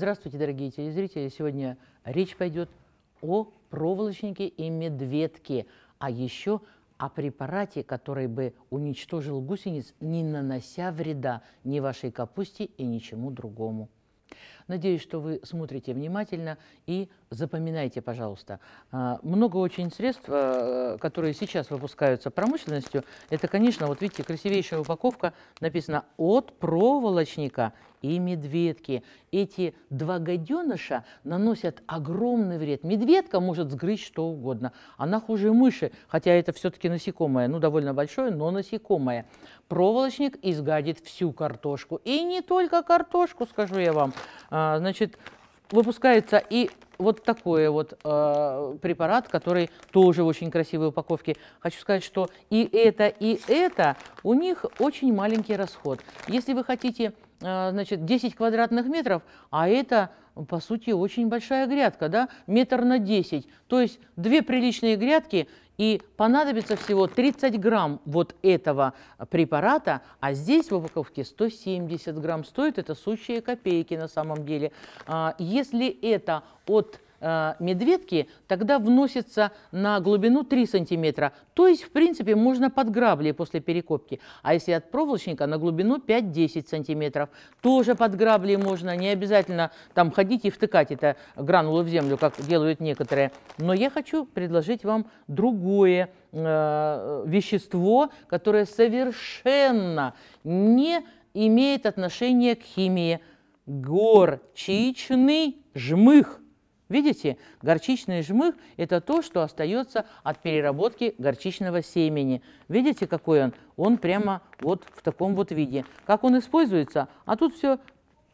Здравствуйте, дорогие телезрители! Сегодня речь пойдет о проволочнике и медведке, а еще о препарате, который бы уничтожил гусениц, не нанося вреда ни вашей капусте и ничему другому. Надеюсь, что вы смотрите внимательно и запоминайте, пожалуйста. А, много очень средств, а, которые сейчас выпускаются промышленностью, это, конечно, вот видите, красивейшая упаковка, написано «от проволочника и медведки. Эти два гаденыша наносят огромный вред. Медведка может сгрызть что угодно. Она хуже мыши, хотя это все-таки насекомое. Ну, довольно большое, но насекомое. Проволочник изгадит всю картошку. И не только картошку, скажу я вам. А, значит, выпускается и вот такой вот э, препарат, который тоже в очень красивой упаковке. Хочу сказать, что и это, и это у них очень маленький расход. Если вы хотите а, значит, 10 квадратных метров, а это, по сути, очень большая грядка, да, метр на 10. То есть две приличные грядки, и понадобится всего 30 грамм вот этого препарата, а здесь в упаковке 170 грамм стоит, это сущие копейки на самом деле. А, если это от Э, медведки, тогда вносится на глубину 3 сантиметра. То есть, в принципе, можно под грабли после перекопки. А если от проволочника на глубину 5-10 сантиметров, тоже под грабли можно. Не обязательно там ходить и втыкать это гранулы в землю, как делают некоторые. Но я хочу предложить вам другое э, вещество, которое совершенно не имеет отношения к химии. Горчичный жмых. Видите, горчичный жмых – это то, что остается от переработки горчичного семени. Видите, какой он? Он прямо вот в таком вот виде. Как он используется? А тут все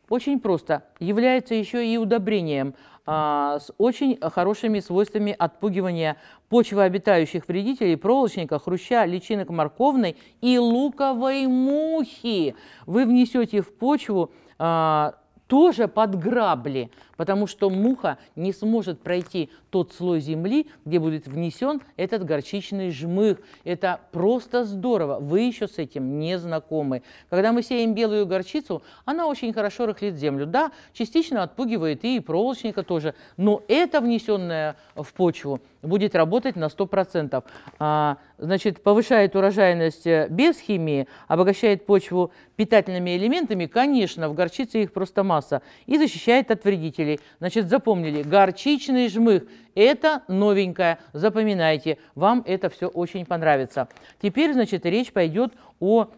очень просто. Является еще и удобрением а, с очень хорошими свойствами отпугивания почвообитающих вредителей, проволочника, хруща, личинок морковной и луковой мухи. Вы внесете в почву а, тоже под грабли, потому что муха не сможет пройти тот слой земли, где будет внесен этот горчичный жмых. Это просто здорово. Вы еще с этим не знакомы. Когда мы сеем белую горчицу, она очень хорошо рыхлит землю. Да, частично отпугивает и проволочника тоже, но это внесенное в почву будет работать на 100%. А, значит, повышает урожайность э, без химии, обогащает почву питательными элементами, конечно, в горчице их просто масса, и защищает от вредителей. Значит, запомнили, горчичный жмых – это новенькое, запоминайте, вам это все очень понравится. Теперь, значит, речь пойдет о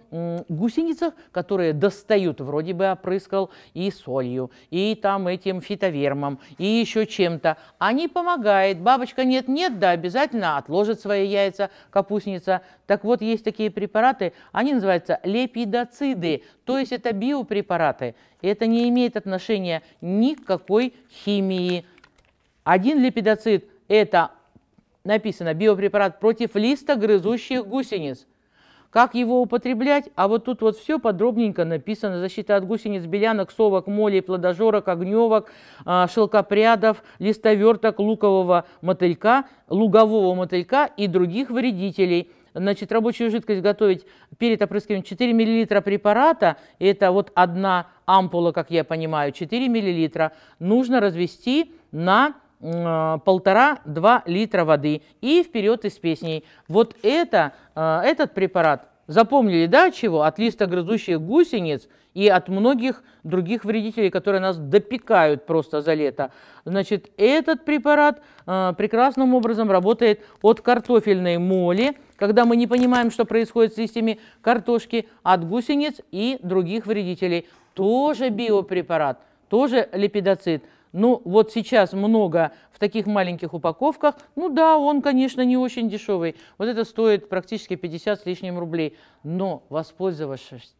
гусеницах, которые достают вроде бы опрыскал и солью, и там этим фитовермом, и еще чем-то. Они помогают. Бабочка нет-нет, да обязательно отложит свои яйца капустница. Так вот, есть такие препараты, они называются лепидоциды, то есть это биопрепараты. Это не имеет отношения никакой химии. Один лепидоцид – это написано биопрепарат против листа грызущих гусениц – как его употреблять, а вот тут вот все подробненько написано. Защита от гусениц, белянок, совок, молей, плодожорок, огневок, а, шелкопрядов, листоверток, лукового мотылька, лугового мотылька и других вредителей. Значит, рабочую жидкость готовить перед опрыскиванием 4 мл препарата, это вот одна ампула, как я понимаю, 4 мл, нужно развести на полтора-два литра воды и вперед из песней. Вот это, э, этот препарат запомнили, да, чего? От листа листогрызущих гусениц и от многих других вредителей, которые нас допекают просто за лето. Значит, этот препарат э, прекрасным образом работает от картофельной моли, когда мы не понимаем, что происходит с листьями картошки, от гусениц и других вредителей. Тоже биопрепарат, тоже липидоцит. Ну, вот сейчас много в таких маленьких упаковках. Ну да, он, конечно, не очень дешевый. Вот это стоит практически 50 с лишним рублей. Но, воспользовавшись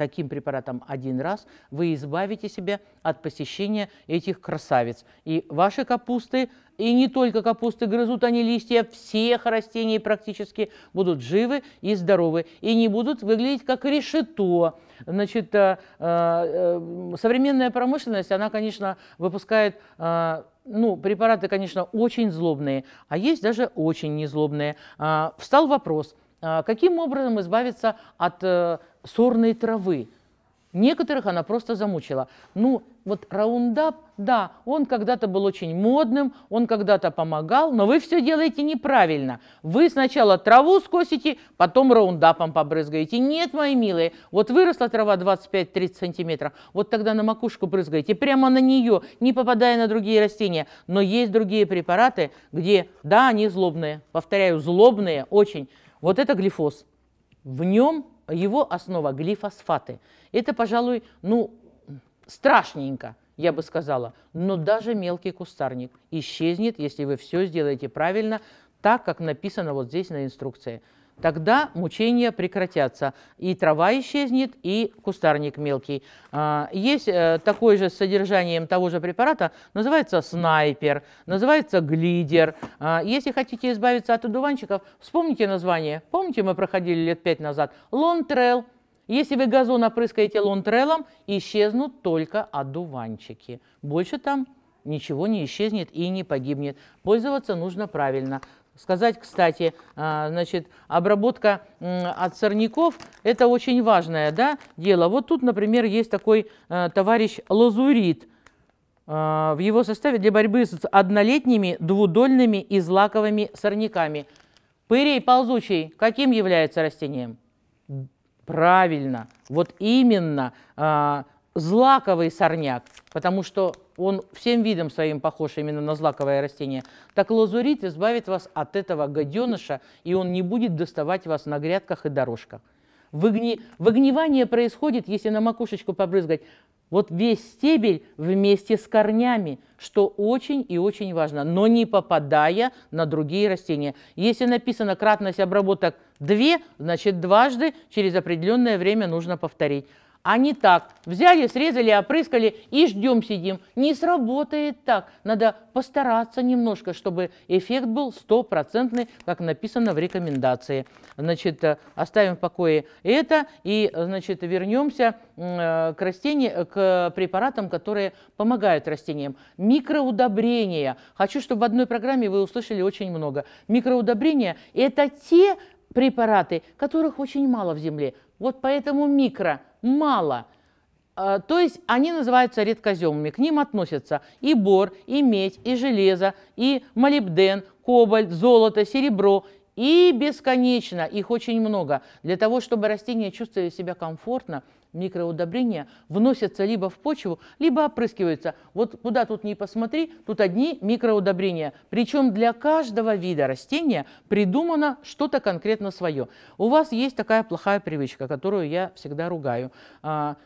таким препаратом один раз, вы избавите себя от посещения этих красавиц. И ваши капусты, и не только капусты, грызут они листья всех растений практически, будут живы и здоровы, и не будут выглядеть как решето. Значит, э, э, современная промышленность, она, конечно, выпускает э, ну, препараты, конечно, очень злобные, а есть даже очень незлобные. А, встал вопрос – а, каким образом избавиться от э, сорной травы? Некоторых она просто замучила. Ну, вот раундап, да, он когда-то был очень модным, он когда-то помогал, но вы все делаете неправильно. Вы сначала траву скосите, потом раундапом побрызгаете. Нет, мои милые, вот выросла трава 25-30 сантиметров, вот тогда на макушку брызгаете, прямо на нее, не попадая на другие растения. Но есть другие препараты, где, да, они злобные, повторяю, злобные очень, вот это глифос. В нем его основа глифосфаты. Это, пожалуй, ну, страшненько, я бы сказала. Но даже мелкий кустарник исчезнет, если вы все сделаете правильно, так, как написано вот здесь на инструкции тогда мучения прекратятся. И трава исчезнет, и кустарник мелкий. А, есть э, такой же с содержанием того же препарата, называется снайпер, называется глидер. А, если хотите избавиться от одуванчиков, вспомните название. Помните, мы проходили лет пять назад? Лонтрел. Если вы газон опрыскаете лонтрелом, исчезнут только одуванчики. Больше там ничего не исчезнет и не погибнет. Пользоваться нужно правильно сказать, кстати, а, значит, обработка от сорняков – это очень важное да, дело. Вот тут, например, есть такой э, товарищ лазурит. Э, в его составе для борьбы с однолетними, двудольными и злаковыми сорняками. Пырей ползучий каким является растением? Правильно, вот именно а, злаковый сорняк, потому что он всем видом своим похож именно на злаковое растение, так лазурит избавит вас от этого гаденыша, и он не будет доставать вас на грядках и дорожках. Выгни... Выгнивание происходит, если на макушечку побрызгать, вот весь стебель вместе с корнями, что очень и очень важно, но не попадая на другие растения. Если написано кратность обработок 2, значит дважды через определенное время нужно повторить. А не так. Взяли, срезали, опрыскали и ждем сидим. Не сработает так. Надо постараться немножко, чтобы эффект был стопроцентный, как написано в рекомендации. Значит, э, оставим в покое это и, значит, вернемся э, к растениям, к препаратам, которые помогают растениям. Микроудобрения. Хочу, чтобы в одной программе вы услышали очень много. Микроудобрения – это те препараты, которых очень мало в земле. Вот поэтому микро – мало. Э, то есть они называются редкоземными. К ним относятся и бор, и медь, и железо, и молибден, кобальт, золото, серебро. И бесконечно, их очень много. Для того, чтобы растения чувствовали себя комфортно, микроудобрения вносятся либо в почву, либо опрыскиваются. Вот куда тут не посмотри, тут одни микроудобрения. Причем для каждого вида растения придумано что-то конкретно свое. У вас есть такая плохая привычка, которую я всегда ругаю. А,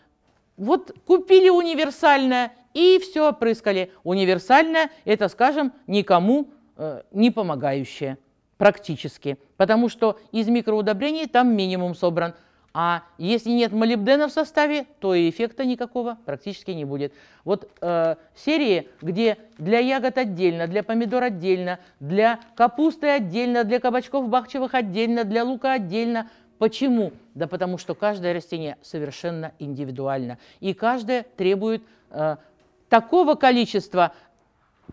вот купили универсальное и все опрыскали. Универсальное – это, скажем, никому э, не помогающее практически, потому что из микроудобрений там минимум собран. А если нет молибдена в составе, то и эффекта никакого практически не будет. Вот э, серии, где для ягод отдельно, для помидор отдельно, для капусты отдельно, для кабачков бахчевых отдельно, для лука отдельно. Почему? Да потому что каждое растение совершенно индивидуально. И каждое требует э, такого количества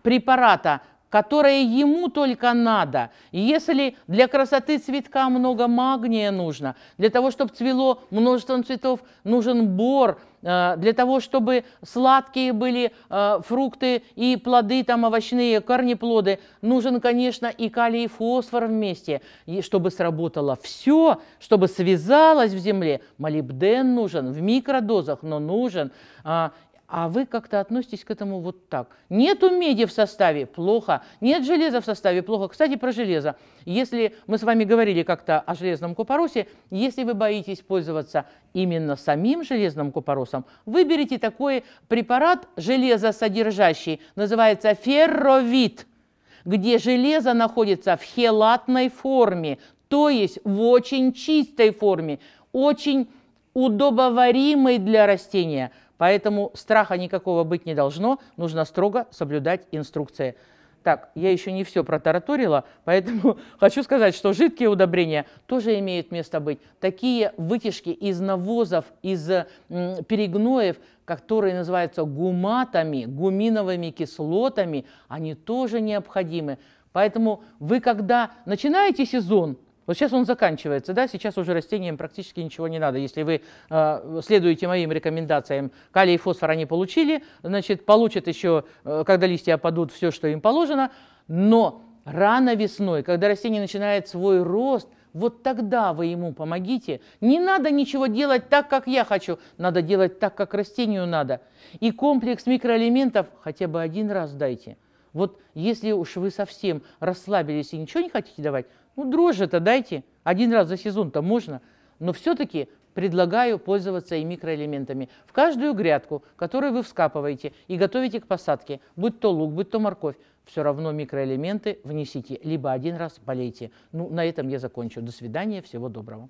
препарата, которое ему только надо. если для красоты цветка много магния нужно, для того, чтобы цвело множество цветов, нужен бор, э, для того, чтобы сладкие были э, фрукты и плоды, там овощные, корнеплоды, нужен, конечно, и калий и фосфор вместе, и чтобы сработало все, чтобы связалось в земле. Молибден нужен в микродозах, но нужен. А, а вы как-то относитесь к этому вот так. Нету меди в составе – плохо. Нет железа в составе – плохо. Кстати, про железо. Если мы с вами говорили как-то о железном купоросе, если вы боитесь пользоваться именно самим железным купоросом, выберите такой препарат железосодержащий, называется ферровит, где железо находится в хелатной форме, то есть в очень чистой форме, очень удобоваримой для растения – Поэтому страха никакого быть не должно, нужно строго соблюдать инструкции. Так, я еще не все протараторила, поэтому хочу сказать, что жидкие удобрения тоже имеют место быть. Такие вытяжки из навозов, из перегноев, которые называются гуматами, гуминовыми кислотами, они тоже необходимы. Поэтому вы, когда начинаете сезон, вот сейчас он заканчивается, да, сейчас уже растениям практически ничего не надо. Если вы э, следуете моим рекомендациям, калий и фосфор они получили, значит, получат еще, э, когда листья опадут, все, что им положено, но рано весной, когда растение начинает свой рост, вот тогда вы ему помогите. Не надо ничего делать так, как я хочу, надо делать так, как растению надо. И комплекс микроэлементов хотя бы один раз дайте. Вот если уж вы совсем расслабились и ничего не хотите давать, ну, дрожжи-то дайте, один раз за сезон-то можно, но все-таки предлагаю пользоваться и микроэлементами. В каждую грядку, которую вы вскапываете и готовите к посадке, будь то лук, будь то морковь, все равно микроэлементы внесите, либо один раз полейте. Ну, на этом я закончу. До свидания, всего доброго.